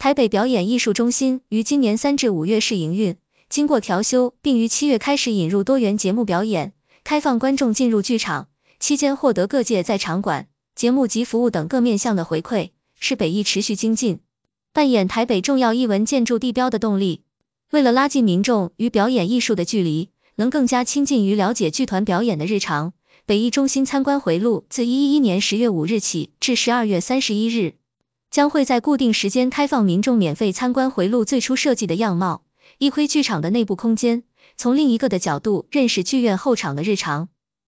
台北表演艺术中心于今年三至五月试营运，经过调休，并于七月开始引入多元节目表演，开放观众进入剧场。期间获得各界在场馆、节目及服务等各面向的回馈，是北艺持续精进、扮演台北重要艺文建筑地标的动力。为了拉近民众与表演艺术的距离，能更加亲近于了解剧团表演的日常，北艺中心参观回路自一一年十月五日起至十二月三十一日。将会在固定时间开放民众免费参观，回路最初设计的样貌，一窥剧场的内部空间，从另一个的角度认识剧院后场的日常。